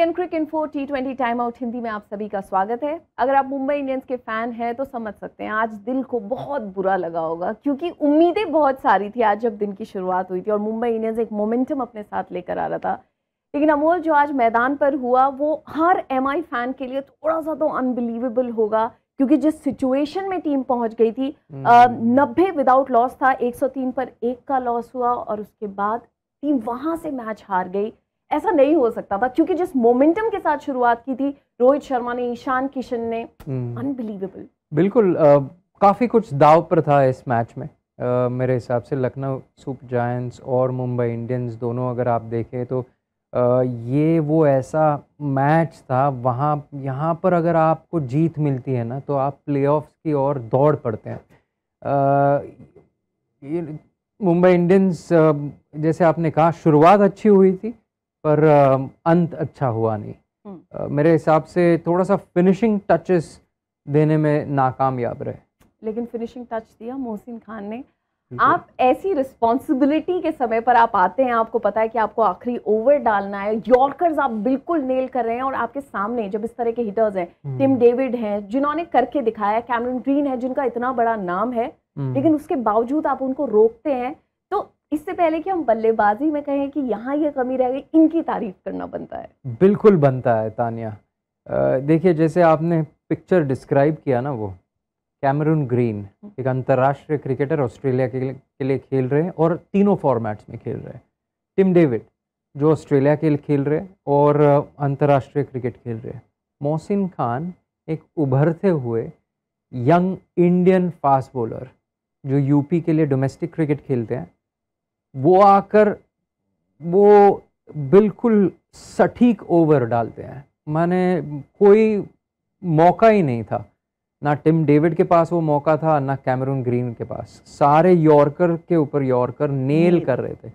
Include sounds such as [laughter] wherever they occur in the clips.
N Cricinfo T twenty time out Hindi में आप सभी का स्वागत है अगर आप मुंबई इंडियंस के फ़ैन हैं तो समझ सकते हैं आज दिल को बहुत बुरा लगा होगा क्योंकि उम्मीदें बहुत सारी थी आज जब दिन की शुरुआत हुई थी और मुंबई इंडियंस एक मोमेंटम अपने साथ लेकर आ रहा था लेकिन अमोल जो आज मैदान पर हुआ वो हर एम फ़ैन के लिए थोड़ा सा तो अनबिलीवेबल होगा क्योंकि जिस सिचुएशन में टीम पहुंच गई थी हम्म। नब्बे विदाउट लॉस था 103 पर एक का लॉस हुआ और उसके बाद टीम वहां से मैच हार गई ऐसा नहीं हो सकता था क्योंकि जिस मोमेंटम के साथ शुरुआत की थी रोहित शर्मा ने ईशान किशन ने अनबिलीवेबल हम्म। बिल्कुल आ, काफ़ी कुछ दाव पर था इस मैच में आ, मेरे हिसाब से लखनऊ सुपर जायंट्स और मुंबई इंडियंस दोनों अगर आप देखें तो आ, ये वो ऐसा मैच था वहाँ यहाँ पर अगर आपको जीत मिलती है ना तो आप प्लेऑफ्स की ओर दौड़ पड़ते हैं मुंबई इंडियंस जैसे आपने कहा शुरुआत अच्छी हुई थी पर अंत अच्छा हुआ नहीं हम्म। मेरे हिसाब से थोड़ा सा फिनिशिंग टचेस देने में नाकामयाब रहे लेकिन फिनिशिंग टच दिया मोहसिन खान ने आप ऐसी रिस्पॉन्सिबिलिटी के समय पर आप आते हैं आपको पता है कि आपको आखिरी ओवर डालना है यॉर्कर्स आप बिल्कुल नेल कर रहे हैं और आपके सामने जब इस तरह के हिटर्स हैं टिम हम्म। डेविड हैं जिन्होंने करके दिखाया कैमरन ग्रीन है जिनका इतना बड़ा नाम है हम्म। लेकिन उसके बावजूद आप उनको रोकते हैं इससे पहले कि हम बल्लेबाजी में कहें कि यहाँ ये कमी रह गई इनकी तारीफ करना बनता है बिल्कुल बनता है तानिया देखिए जैसे आपने पिक्चर डिस्क्राइब किया ना वो कैमरून ग्रीन एक अंतर्राष्ट्रीय क्रिकेटर ऑस्ट्रेलिया के, के लिए खेल रहे हैं और तीनों फॉर्मेट्स में खेल रहे हैं टिम डेविड जो ऑस्ट्रेलिया के लिए खेल रहे हैं और अंतर्राष्ट्रीय क्रिकेट खेल रहे हैं मोहसिन खान एक उभरते हुए यंग इंडियन फास्ट बॉलर जो यूपी के लिए डोमेस्टिक क्रिकेट खेलते हैं वो आकर वो बिल्कुल सटीक ओवर डालते हैं मैंने कोई मौका ही नहीं था ना टिम डेविड के पास वो मौका था ना कैमरून ग्रीन के पास सारे यॉर्कर के ऊपर यॉर्कर नेल कर रहे थे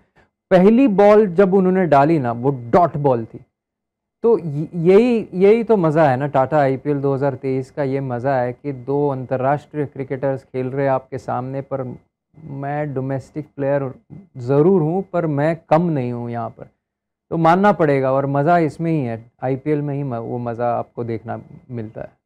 पहली बॉल जब उन्होंने डाली ना वो डॉट बॉल थी तो यही यही तो मज़ा है ना टाटा आईपीएल 2023 का ये मज़ा है कि दो अंतर्राष्ट्रीय क्रिकेटर्स खेल रहे आपके सामने पर मैं डोमेस्टिक प्लेयर ज़रूर हूँ पर मैं कम नहीं हूँ यहाँ पर तो मानना पड़ेगा और मज़ा इसमें ही है आईपीएल में ही वो मज़ा आपको देखना मिलता है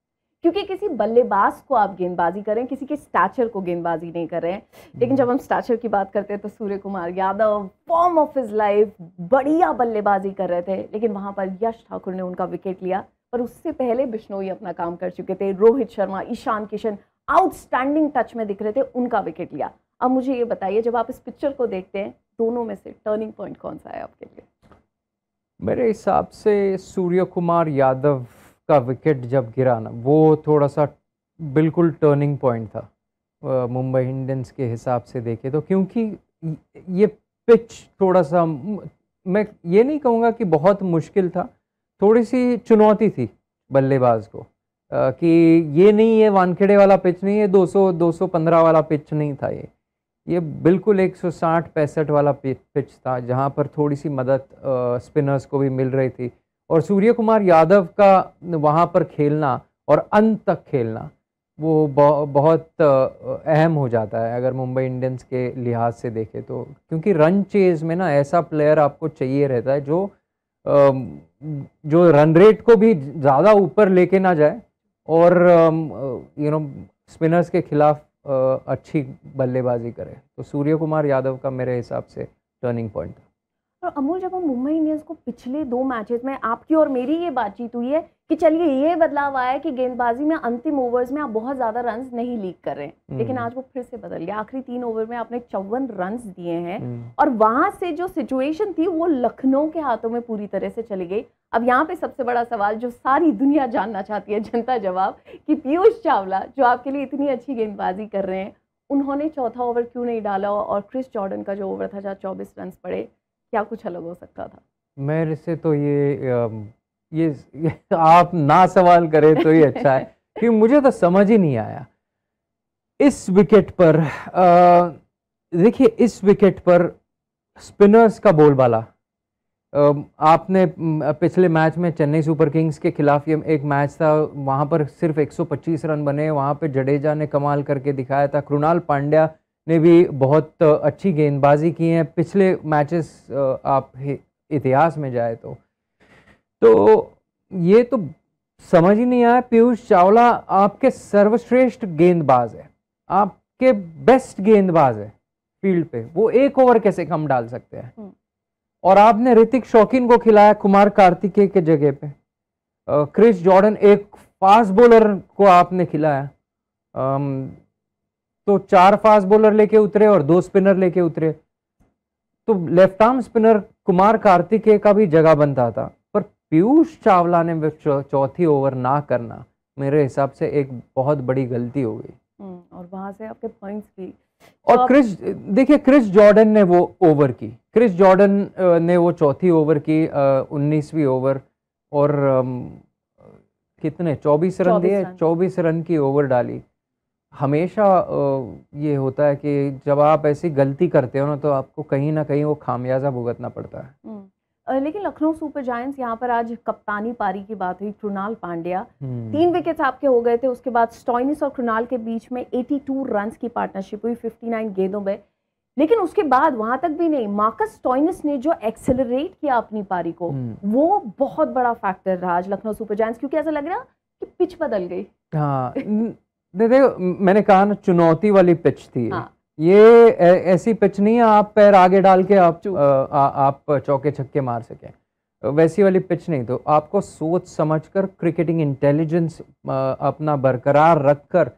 क्योंकि किसी बल्लेबाज को आप गेंदबाजी करें किसी के स्टैचर को गेंदबाजी नहीं कर रहे हैं लेकिन जब हम्म। हम स्टैचर की बात करते हैं तो Surya Kumar Yadav form of his life बढ़िया बल्लेबाजी कर रहे थे लेकिन वहाँ पर यश ठाकुर ने उनका विकेट लिया पर उससे पहले बिश्नोई अपना काम कर चुके थे रोहित शर्मा ईशान किशन आउटस्टैंडिंग टच में दिख रहे थे उनका विकेट लिया अब मुझे ये बताइए जब आप इस पिक्चर को देखते हैं दोनों में से टर्निंग पॉइंट कौन सा है आपके लिए मेरे हिसाब से सूर्य कुमार यादव का विकेट जब गिरा ना वो थोड़ा सा बिल्कुल टर्निंग पॉइंट था मुंबई इंडियंस के हिसाब से देखे तो क्योंकि ये पिच थोड़ा सा मैं ये नहीं कहूँगा कि बहुत मुश्किल था थोड़ी सी चुनौती थी बल्लेबाज को आ, कि ये नहीं है वानखेड़े वाला पिच नहीं है 200 215 वाला पिच नहीं था ये ये बिल्कुल 160 पैंसठ वाला पिच था जहां पर थोड़ी सी मदद स्पिनर्स को भी मिल रही थी और सूर्य कुमार यादव का वहां पर खेलना और अंत तक खेलना वो बहुत अहम हो जाता है अगर मुंबई इंडियंस के लिहाज से देखें तो क्योंकि रन चेज में ना ऐसा प्लेयर आपको चाहिए रहता है जो जो रन रेट को भी ज़्यादा ऊपर लेके ना जाए और यू नो स्पिनर्स के खिलाफ अच्छी बल्लेबाजी करे तो सूर्य कुमार यादव का मेरे हिसाब से टर्निंग पॉइंट था और अमूल जब हम मुंबई इंडियंस को पिछले दो मैचेस में आपकी और मेरी ये बातचीत हुई है कि चलिए ये बदलाव आया कि गेंदबाजी में अंतिम ओवर्स में आप बहुत ज़्यादा रन नहीं लीक कर रहे हैं हम्म। लेकिन आज वो फिर से बदल गया आखिरी तीन ओवर में आपने चौवन रन दिए हैं हम्म। और वहाँ से जो सिचुएशन थी वो लखनऊ के हाथों में पूरी तरह से चली गई अब यहाँ पे सबसे बड़ा सवाल जो सारी दुनिया जानना चाहती है जनता जवाब कि पीयूष चावला जो आपके लिए इतनी अच्छी गेंदबाजी कर रहे हैं उन्होंने चौथा ओवर क्यों नहीं डाला और क्रिस जॉर्डन का जो ओवर था जहाँ चौबीस रन पड़े क्या कुछ अलग हो सकता था मेरे से तो ये ये, ये आप ना सवाल करें तो ये अच्छा है [laughs] कि मुझे तो समझ ही नहीं आया इस विकेट पर देखिए इस विकेट पर स्पिनर्स का बोलबाला आपने पिछले मैच में चेन्नई सुपर किंग्स के खिलाफ ये एक मैच था वहाँ पर सिर्फ 125 रन बने वहाँ पे जडेजा ने कमाल करके दिखाया था कृणाल पांड्या ने भी बहुत अच्छी गेंदबाजी की है पिछले मैचेस आप इतिहास में जाए तो तो ये तो समझ ही नहीं आया पीयूष चावला आपके सर्वश्रेष्ठ गेंदबाज है आपके बेस्ट गेंदबाज है फील्ड पे वो एक ओवर कैसे कम डाल सकते हैं हम्म। और आपने ऋतिक शौकीन को खिलाया कुमार कार्तिकेय के जगह पे क्रिस जॉर्डन एक फास्ट बॉलर को आपने खिलाया तो चार फास्ट बॉलर लेके उतरे और दो स्पिनर लेके उतरे तो left arm spinner Kumar Kartikeya का भी जगह बनता था पर पीयूष चावला ने चौथी ओवर ना करना मेरे हिसाब से एक बहुत बड़ी गलती हो गई हम्म, और वहां से आपके पॉइंट्स भी और तो आप... क्रिस देखिए क्रिस जॉर्डन ने वो ओवर की क्रिस जॉर्डन ने वो चौथी ओवर की उन्नीसवीं ओवर और कितने चौबीस रन दिए चौबीस रन की ओवर डाली हमेशा ये होता है कि जब आप ऐसी गलती करते हो ना तो आपको कहीं ना कहीं वो खामियाजा भुगतना पड़ता है हम्म। लेकिन लखनऊ सुपर जायंट्स यहाँ पर आज कप्तानी पारी की बात हुई कृणाल पांड्या हम्म। तीन विकेट्स आपके हो गए थे उसके बाद स्टॉइनिस और कृणाल के बीच में 82 रन की पार्टनरशिप हुई 59 गेंदों में लेकिन उसके बाद वहां तक भी नहीं मार्कस स्टॉइनिस ने जो एक्सेलरेट किया अपनी पारी को हम्म। वो बहुत बड़ा फैक्टर रहा आज लखनऊ सुपर जायंट्स क्योंकि ऐसा लग रहा कि पिच बदल गई हाँ देखो मैंने कहा ना चुनौती वाली पिच थी हाँ। ये ऐसी पिच नहीं है आप पैर आगे डाल के आप आ, आ, आप चौके छक्के मार सकें वैसी वाली पिच नहीं तो आपको सोच समझकर क्रिकेटिंग इंटेलिजेंस अपना बरकरार रखकर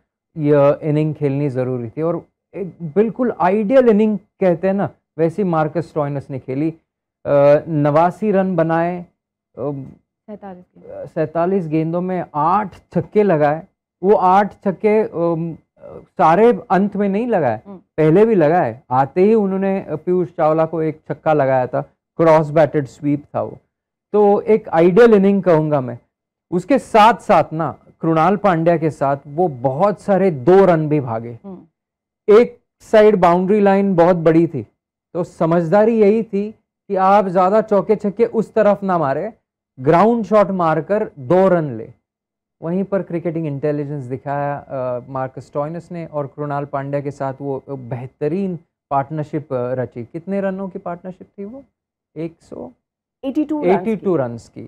यह इनिंग खेलनी ज़रूरी थी और एक बिल्कुल आइडियल इनिंग कहते हैं ना वैसी मार्कस टॉइनस ने खेली नवासी रन बनाए सैतालीस गेंदों में आठ छक्के लगाए वो आठ छक्के सारे अंत में नहीं लगाए हम्म। पहले भी लगाए आते ही उन्होंने पीयूष चावला को एक छक्का लगाया था क्रॉस बैटेड स्वीप था वो तो एक आइडियल इनिंग कहूंगा मैं उसके साथ साथ ना कृणाल पांड्या के साथ वो बहुत सारे दो रन भी भागे हम्म। एक साइड बाउंड्री लाइन बहुत बड़ी थी तो समझदारी यही थी कि आप ज्यादा चौके छक्के उस तरफ ना मारे ग्राउंड शॉट मारकर दो रन ले वहीं पर क्रिकेटिंग इंटेलिजेंस दिखाया मार्क स्टॉइनस ने और कृणाल पांड्या के साथ वो बेहतरीन पार्टनरशिप रची कितने रनों की पार्टनरशिप थी वो एक सौ एटी टू रन की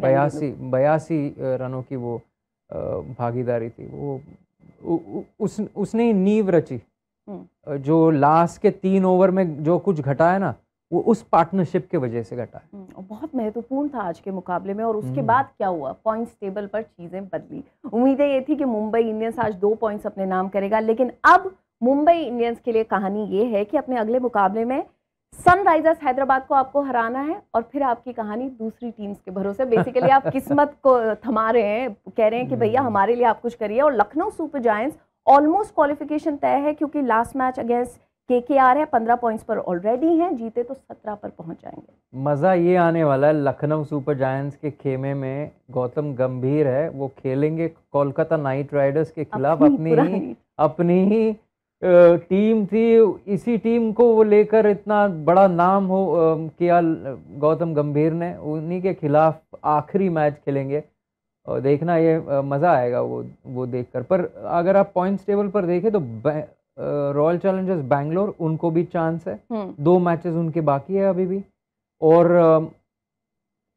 बयासी मतलब। बयासी रनों की वो भागीदारी थी वो उस उसने नींव रची हम्म। जो लास्ट के तीन ओवर में जो कुछ घटाया ना वो उस पार्टनरशिप के वजह से घटा है हम्म, बहुत महत्वपूर्ण था आज के मुकाबले में और उसके हम्म। बाद क्या हुआ पॉइंट्स टेबल पर चीज़ें बदली उम्मीदें ये थी कि मुंबई इंडियंस आज दो पॉइंट्स अपने नाम करेगा लेकिन अब मुंबई इंडियंस के लिए कहानी ये है कि अपने अगले मुकाबले में सनराइजर्स हैदराबाद को आपको हराना है और फिर आपकी कहानी दूसरी टीम्स के भरोसे बेसिकली आप [laughs] किस्मत को थमा रहे हैं कह रहे हैं कि भैया हम्म। हमारे लिए आप कुछ करिए और Lucknow super joy almost qualification तय है क्योंकि लास्ट मैच अगेंस्ट के के आर है पंद्रह पॉइंट्स पर ऑलरेडी हैं जीते तो सत्रह पर पहुंच जाएंगे मज़ा ये आने वाला है लखनऊ सुपर जायंट्स के खेमे में गौतम गंभीर है वो खेलेंगे कोलकाता नाइट राइडर्स के खिलाफ अपनी अपनी, अपनी ही टीम थी इसी टीम को वो लेकर इतना बड़ा नाम हो किया गौतम गंभीर ने उन्हीं के खिलाफ आखिरी मैच खेलेंगे और देखना ये मज़ा आएगा वो वो देखकर पर अगर आप पॉइंट्स टेबल पर देखें तो रॉयल चैलेंजर्स बैंगलोर उनको भी चांस है हम्म। दो मैचेस उनके बाकी है अभी भी और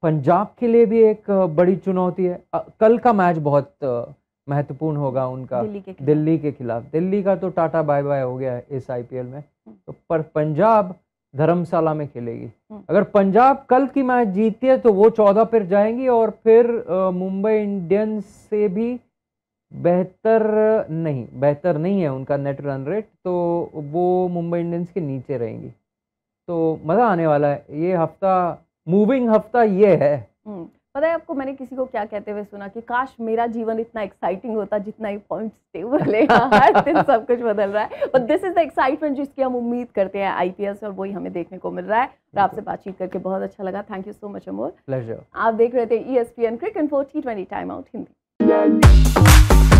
पंजाब के लिए भी एक बड़ी चुनौती है कल का मैच बहुत महत्वपूर्ण होगा उनका दिल्ली के, दिल्ली के खिलाफ दिल्ली का तो टाटा बाय बाय हो गया है इस आईपीएल में हम्म। तो पर पंजाब धर्मशाला में खेलेगी हम्म। अगर पंजाब कल की मैच जीतती है तो वो चौदह पर जाएंगी और फिर मुंबई इंडियंस से भी बेहतर नहीं बेहतर नहीं है उनका नेट रन रेट तो वो मुंबई इंडियंस के नीचे रहेंगी तो मज़ा आने वाला है ये हफ्ता मूविंग हफ्ता ये है हम्म, पता है आपको मैंने किसी को क्या कहते हुए सुना कि काश मेरा जीवन इतना एक्साइटिंग होता जितना ये पॉइंट्स टेबल है [laughs] हर दिन सब कुछ बदल रहा है but this is the excitement जिसकी हम उम्मीद करते हैं आईपीएल से और वही हमें देखने को मिल रहा है और आपसे बातचीत करके बहुत अच्छा लगा थैंक यू सो मच अमोर आप देख रहे थे E S P N cricket for T twenty time out Hindi Yeah.